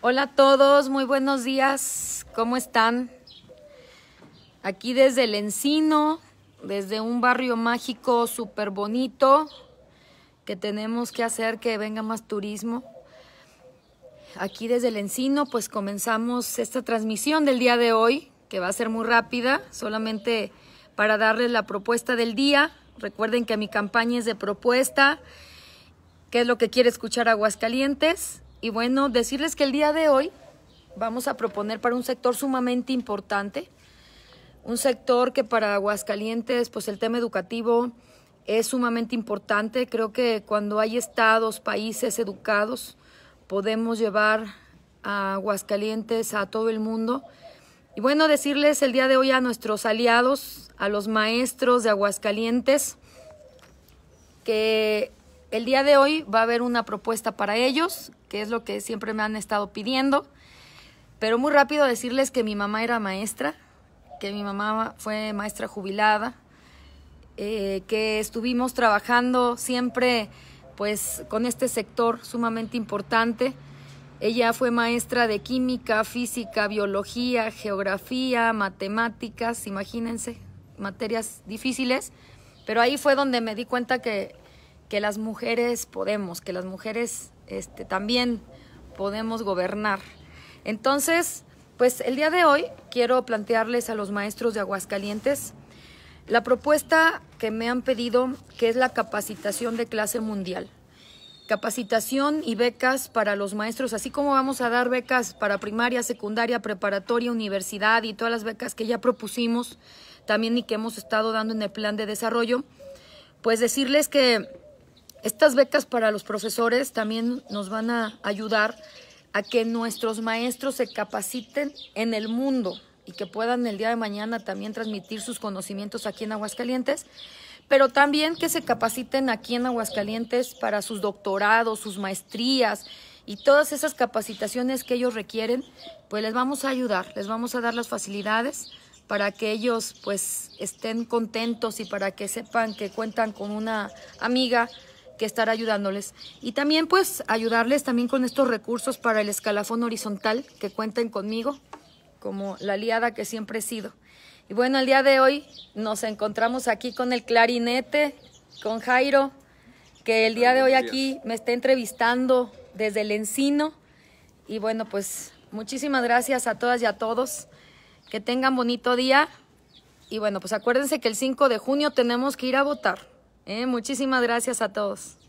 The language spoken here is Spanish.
Hola a todos, muy buenos días, ¿cómo están? Aquí desde el Encino, desde un barrio mágico súper bonito, que tenemos que hacer que venga más turismo. Aquí desde el Encino, pues comenzamos esta transmisión del día de hoy, que va a ser muy rápida, solamente para darles la propuesta del día. Recuerden que mi campaña es de propuesta, qué es lo que quiere escuchar Aguascalientes y bueno, decirles que el día de hoy vamos a proponer para un sector sumamente importante, un sector que para Aguascalientes, pues el tema educativo es sumamente importante. Creo que cuando hay estados, países educados, podemos llevar a Aguascalientes a todo el mundo. Y bueno, decirles el día de hoy a nuestros aliados, a los maestros de Aguascalientes, que el día de hoy va a haber una propuesta para ellos que es lo que siempre me han estado pidiendo. Pero muy rápido decirles que mi mamá era maestra, que mi mamá fue maestra jubilada, eh, que estuvimos trabajando siempre pues con este sector sumamente importante. Ella fue maestra de química, física, biología, geografía, matemáticas, imagínense, materias difíciles, pero ahí fue donde me di cuenta que que las mujeres podemos, que las mujeres este, también podemos gobernar. Entonces, pues el día de hoy quiero plantearles a los maestros de Aguascalientes la propuesta que me han pedido, que es la capacitación de clase mundial. Capacitación y becas para los maestros, así como vamos a dar becas para primaria, secundaria, preparatoria, universidad y todas las becas que ya propusimos también y que hemos estado dando en el plan de desarrollo, pues decirles que estas becas para los profesores también nos van a ayudar a que nuestros maestros se capaciten en el mundo y que puedan el día de mañana también transmitir sus conocimientos aquí en Aguascalientes, pero también que se capaciten aquí en Aguascalientes para sus doctorados, sus maestrías y todas esas capacitaciones que ellos requieren, pues les vamos a ayudar, les vamos a dar las facilidades para que ellos pues estén contentos y para que sepan que cuentan con una amiga que estar ayudándoles. Y también pues ayudarles también con estos recursos para el escalafón horizontal, que cuenten conmigo como la aliada que siempre he sido. Y bueno, el día de hoy nos encontramos aquí con el clarinete, con Jairo, que el día de hoy aquí me está entrevistando desde el encino. Y bueno, pues muchísimas gracias a todas y a todos. Que tengan bonito día. Y bueno, pues acuérdense que el 5 de junio tenemos que ir a votar. Eh, muchísimas gracias a todos.